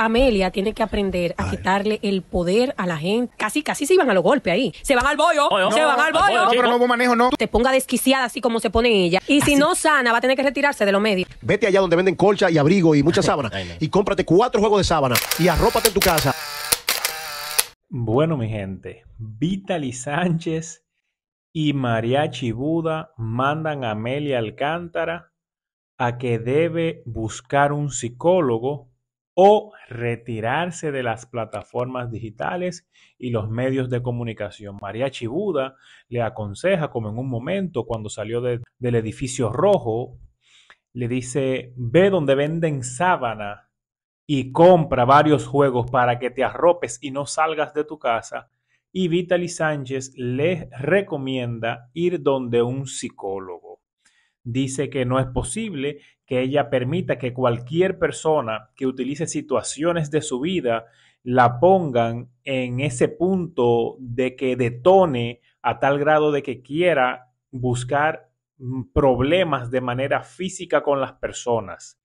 Amelia tiene que aprender a quitarle el poder a la gente. Casi, casi se iban a los golpes ahí. Se van al bollo. se van al bollo. No, no manejo, no. Te ponga desquiciada así como se pone ella. Y si no sana, va a tener que retirarse de los medios. Vete allá donde venden colcha y abrigo y muchas sábanas. Y cómprate cuatro juegos de sábana y arrópate en tu casa. Bueno, mi gente, Vitali Sánchez y Mariachi Buda mandan a Amelia Alcántara a que debe buscar un psicólogo o retirarse de las plataformas digitales y los medios de comunicación. María Chibuda le aconseja, como en un momento cuando salió del edificio rojo, le dice, ve donde venden sábana y compra varios juegos para que te arropes y no salgas de tu casa. Y Vitaly Sánchez le recomienda ir donde un psicólogo dice que no es posible que ella permita que cualquier persona que utilice situaciones de su vida la pongan en ese punto de que detone a tal grado de que quiera buscar mm, problemas de manera física con las personas.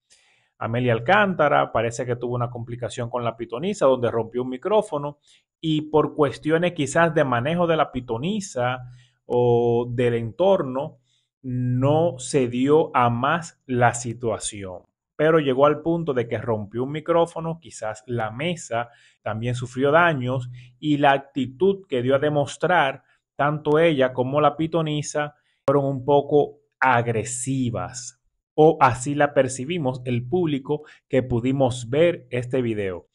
Amelia Alcántara parece que tuvo una complicación con la pitonisa donde rompió un micrófono y por cuestiones quizás de manejo de la pitonisa o del entorno, no se dio a más la situación, pero llegó al punto de que rompió un micrófono, quizás la mesa también sufrió daños y la actitud que dio a demostrar tanto ella como la pitonisa fueron un poco agresivas o así la percibimos el público que pudimos ver este video.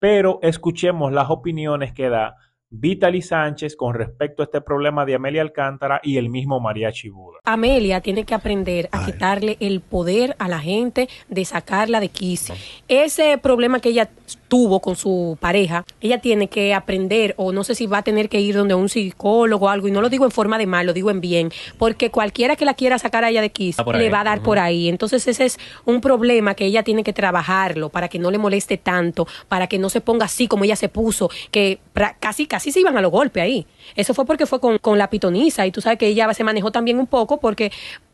Pero escuchemos las opiniones que da Vitaly Sánchez con respecto a este problema de Amelia Alcántara y el mismo María Chibuda. Amelia tiene que aprender a quitarle el poder a la gente de sacarla de Kiss. Ese problema que ella tuvo con su pareja, ella tiene que aprender o no sé si va a tener que ir donde un psicólogo o algo, y no lo digo en forma de mal, lo digo en bien, porque cualquiera que la quiera sacar a ella de Kiss, le va a dar por ahí. Entonces ese es un problema que ella tiene que trabajarlo para que no le moleste tanto, para que no se ponga así como ella se puso, que casi casi sí se iban a los golpes ahí. Eso fue porque fue con, la pitoniza y tú sabes que ella se manejó también un poco porque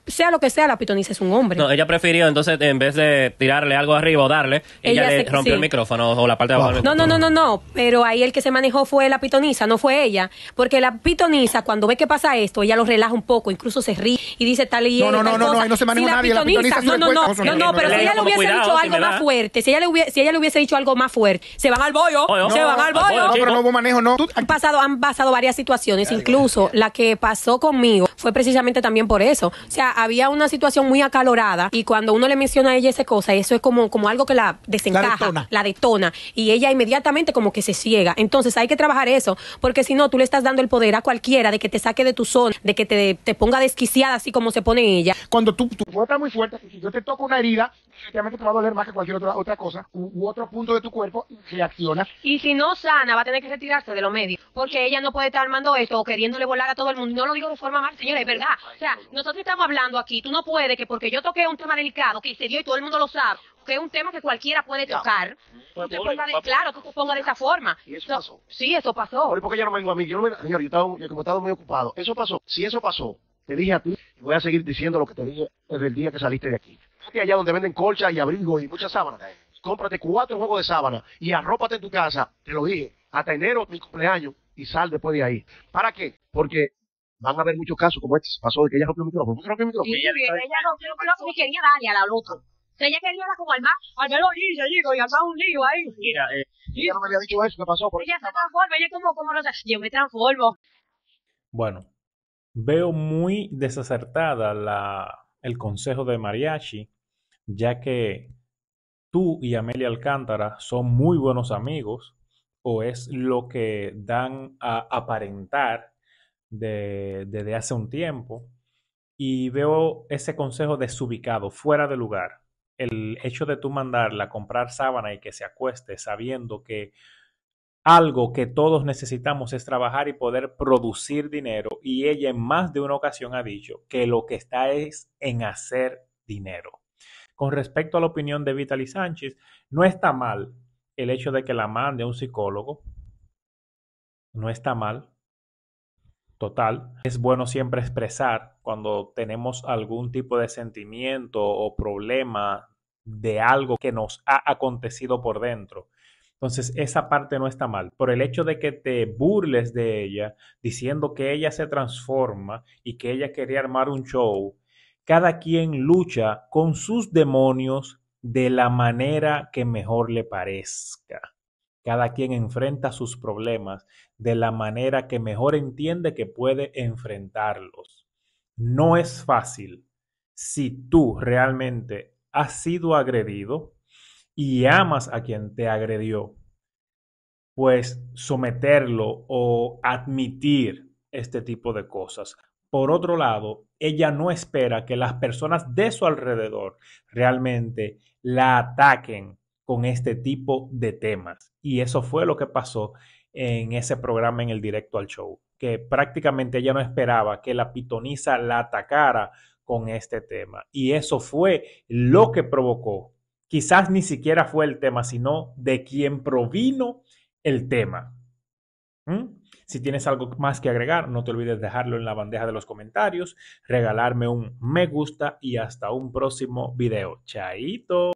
sea lo que sea, la pitonisa es un hombre. No, ella prefirió entonces, en vez de tirarle algo arriba o darle, ella, le rompió el micrófono o la parte de abajo. No, no, no, no, no. Pero ahí el que se manejó fue la pitonisa, no fue ella. Porque la pitonisa, cuando ve que pasa esto, ella lo relaja un poco, incluso se ríe y dice tal y No, no, no, no, no, ahí no se maneja si nadie. La pitonisa, no, no, no, no, no, pero si ella le hubiese dicho algo más fuerte, si ella, le hubiese, si ella le hubiese dicho algo más fuerte, se van al bollo, se van al bollo. No, pero no hubo manejo, no. Han pasado, han pasado varias situaciones, incluso la que pasó conmigo fue precisamente también por eso. O sea, había una situación muy acalorada y cuando uno le menciona a ella esa cosa, eso es como, como algo que la desencaja, la detona. y ella inmediatamente como que se ciega. Entonces hay que trabajar eso, porque si no, tú le estás dando el poder a cualquiera de que te saque de tu zona, de que te, ponga desquiciada así como se pone ella. Cuando tú, tu muy fuerte, si yo te toco una herida, definitivamente te va a doler más que cualquier otra, otra cosa u, otro punto de tu cuerpo reacciona. Y si no sana, va a tener que retirarse de los medios, porque ella no puede estar armando esto o queriéndole volar a todo el mundo. No lo digo de forma mal, señores, es verdad. O sea, nosotros estamos hablando aquí, tú no puedes que porque yo toqué un tema delicado que se dio y todo el mundo lo sabe, que es un tema que cualquiera puede tocar. tú te pues, claro, tú de esa forma. Y eso pasó. Sí, eso pasó. ¿Por qué yo no vengo a mí? Yo me, señor, yo estaba, muy ocupado. Eso pasó. Si eso pasó, te dije a ti voy a seguir diciendo lo que te dije desde el día que saliste de aquí. Vete allá donde venden colchas y abrigos y muchas sábanas. Cómprate cuatro juegos de sábanas y arrópate en tu casa. Te lo dije. Hasta enero, mi cumpleaños. Y sal después de ahí. ¿Para qué? Porque van a haber muchos casos como este. Pasó de que ella rompió el micrófono. ¿Por qué rompió el micrófono? Sí, ella, rompió el micrófono y quería darle a la loca. ella quería dar como al más, al lo niños, digo, y al un lío ahí. Mira, eh, ella no me había dicho eso, ¿qué pasó? ella se transforma, ella como, como no sé, yo me transformo. Bueno, Veo muy desacertada la, el consejo de Mariachi, ya que tú y Amelia Alcántara son muy buenos amigos, o es lo que dan a aparentar desde hace un tiempo, y veo ese consejo desubicado, fuera de lugar. El hecho de tú mandarla a comprar sábana y que se acueste sabiendo que algo que todos necesitamos es trabajar y poder producir dinero. Y ella en más de una ocasión ha dicho que lo que está es en hacer dinero. Con respecto a la opinión de Vitaly Sánchez, no está mal el hecho de que la mande a un psicólogo. No está mal. Total. Es bueno siempre expresar cuando tenemos algún tipo de sentimiento o problema de algo que nos ha acontecido por dentro entonces, esa parte no está mal. Por el hecho de que te burles de ella, diciendo que ella se transforma y que ella quería armar un show, cada quien lucha con sus demonios de la manera que mejor le parezca. Cada quien enfrenta sus problemas de la manera que mejor entiende que puede enfrentarlos. No es fácil si tú realmente has sido agredido, y amas a quien te agredió, pues someterlo o admitir este tipo de cosas. Por otro lado, ella no espera que las personas de su alrededor realmente la ataquen con este tipo de temas. Y eso fue lo que pasó en ese programa en el directo al show, que prácticamente ella no esperaba que la pitonisa la atacara con este tema. Y eso fue lo que provocó quizás ni siquiera fue el tema, sino de quién provino el tema. ¿Mm? Si tienes algo más que agregar, no te olvides dejarlo en la bandeja de los comentarios, regalarme un me gusta y hasta un próximo video. Chaito.